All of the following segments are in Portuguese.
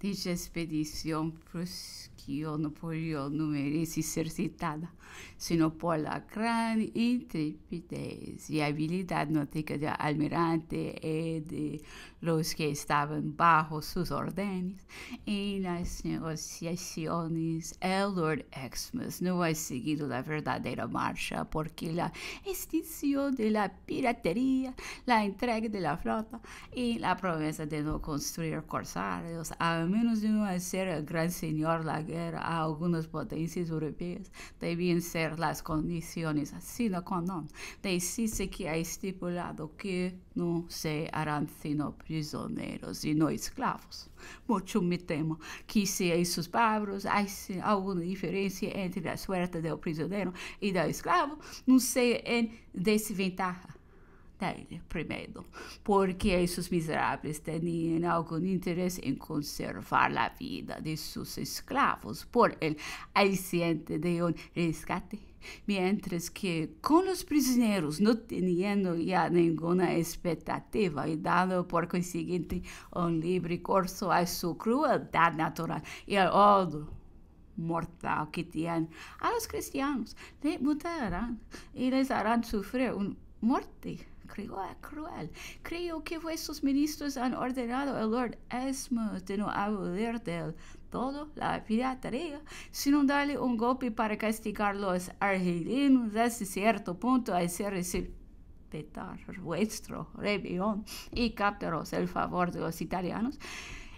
Dicha expedición prosiguió no por no merece ser citada, sino por la gran intrepidez y habilidad notica del almirante y e de los que estaban bajo sus órdenes. En las negociaciones, el Lord Exmus no ha seguido la verdadera marcha porque la extinción de la piratería, la entrega de la flota y la promesa de no construir corsarios han menos de não ser grande senhor da guerra a algumas potências europeias, debían ser condições assim sine qua non. se que é estipulado que não se harán sino prisioneiros e não escravos. Muito me temo que se en sus palabras há alguma diferença entre a suerte do prisioneiro e do escravo não se em desventaja. primero, porque esos miserables tenían algún interés en conservar la vida de sus esclavos por el aliciente de un rescate, mientras que con los prisioneros no teniendo ya ninguna expectativa y dando por consiguiente un libre curso a su crueldad natural y al odio mortal que tienen a los cristianos, les mutarán y les harán sufrir un muerte ah, cruel. Creo que vuestros ministros han ordenado al Lord Esmo de no abolir del todo la piratería, sino darle un golpe para castigar los argelinos hasta cierto punto a ser respetar vuestro rebelión y captaros el favor de los italianos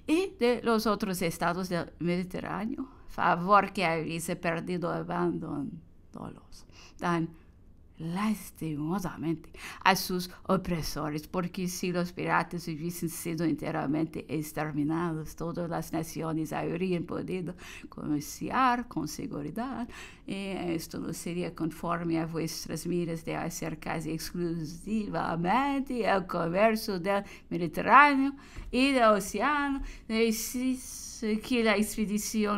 y de los otros estados del Mediterráneo, favor que habéis perdido abandonándolos. dan lastimosamente, a seus opresores, porque se os piratas hubiesen sido enteramente exterminados, todas as nações habrían podido comerciar com segurança e isto não seria conforme a vossas miras de fazer casi exclusivamente o comércio do Mediterrâneo e do Oceano. y si que expedição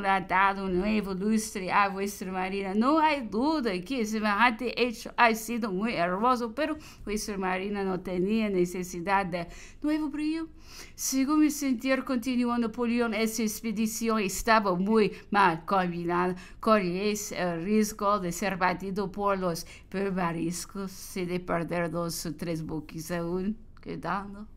expedición ha dado um novo lustre a vossa marina, não há dúvida que semejante hecho ha sido muito hermoso, pero o submarina não tinha necessidade de novo brilho. Segundo me sentir, continuó Napoleón, essa expedição, estava muito mal combinada, corría o risco de ser batido por los barbariscos e de perder dois ou três buques aún quedando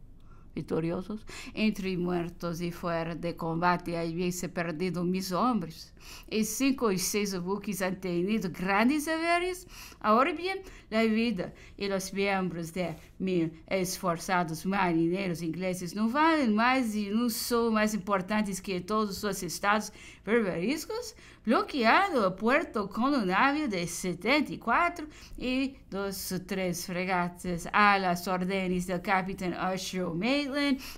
vitoriosos, entre muertos e fora de combate se perdido mil homens e cinco ou seis buques han tenido grandes haveres. agora bem a vida e os membros de mil esforçados marinheiros ingleses no valem mais e não são mais importantes que todos os estados berberiscos, bloqueando o porto com um navio de 74 e dois ou três fregatas a las ordens do capitão Usher O'Malley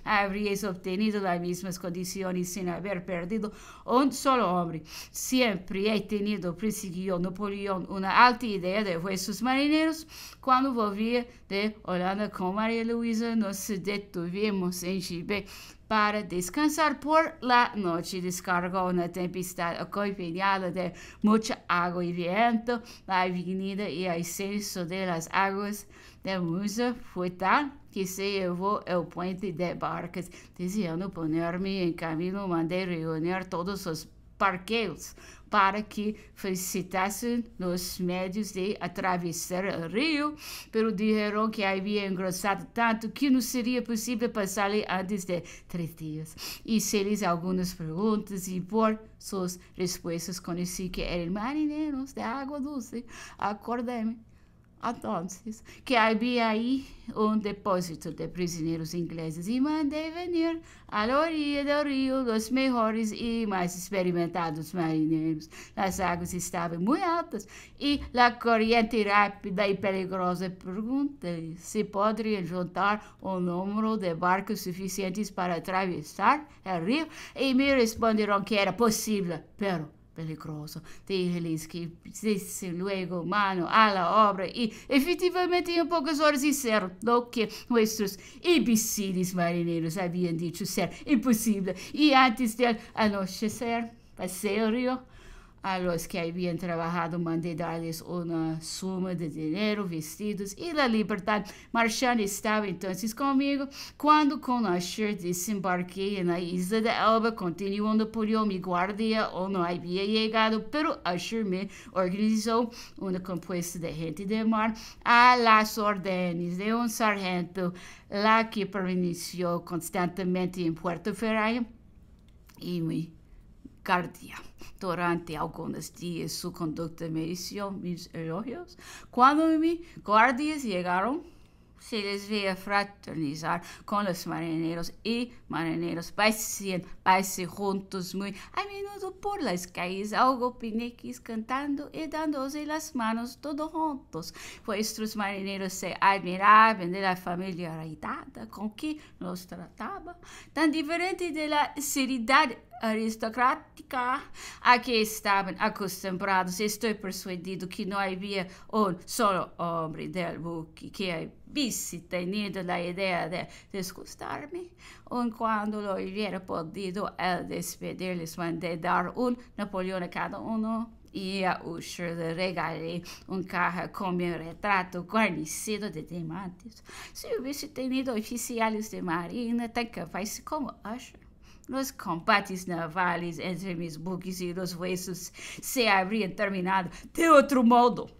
habríais obtenido las mismas condiciones sin haber perdido un solo hombre. Siempre he tenido, persiguió Napoleón, una alta idea de vuestros marineros. Cuando volví de Holanda con María Luisa, nos detuvimos en Gibe. para descansar por la noche. Descarga una tempestad acompañada de mucha agua y viento. La avenida y el ascenso de las aguas de Musa fue tal que se llevó el puente de barcas. Deseando ponerme en camino, mandé reunir todos los parqueios para que facilitassem nos médios de atravessar o rio pelo dinheiro que havia engrossado tanto que não seria possível passar-lhe antes de três dias. E se lhes algumas perguntas e por suas respostas conheci que eram marinheiros de água doce. Acordei-me Entonces, que havia aí um depósito de prisioneiros ingleses e mandei vir à orilla do rio os melhores e mais experimentados marinheiros. As águas estavam muito altas e a corrente rápida e perigosa perguntei se poderiam juntar um número de barcos suficientes para atravessar o rio e me responderam que era possível, pero peligroso. Diga-lhes que se logo mano à la obra e efetivamente em poucas horas disseram o que nossos ibicídios marinheiros haviam eh, dito ser impossível. E eh, antes ah, de anochecer, a sério, a los que habían trabajado mandé darles una suma de dinero, vestidos y la libertad. Marchand estaba entonces conmigo. Cuando con Asher desembarqué en la isla de Elba, continuando por yo, mi guardia aún no había llegado, pero Asher me organizó una compuesta de gente de mar a las órdenes de un sargento, la que permaneció constantemente en Puerto Ferraya y me guardia. durante algunos días. Su conducta mereció mis elogios. Cuando mis guardias llegaron, se desvia fraternizar com os marinheiros e marinheiros passeiam passem juntos muito, a menudo por las calles, algo pineques cantando e dando-se las manos todos juntos. Vuestros marinheiros se admiravam de la familiaridade com que nos tratava, tão diferente de la seriedade aristocrática a que estavam acostumados. Estou persuadido que não havia um solo homem del buque que tenido a ideia de discutir-me, aun quando lo hubiera podido eh, despedir-lhes mandé dar um Napoleão a cada um e a Usher lhe regalei um carro com meu retrato guarnecido de diamantes. Se hubiesse tenido oficiais de marina tão capazes como Usher, os combates navais entre meus buques e os huesos se haviam terminado de outro modo.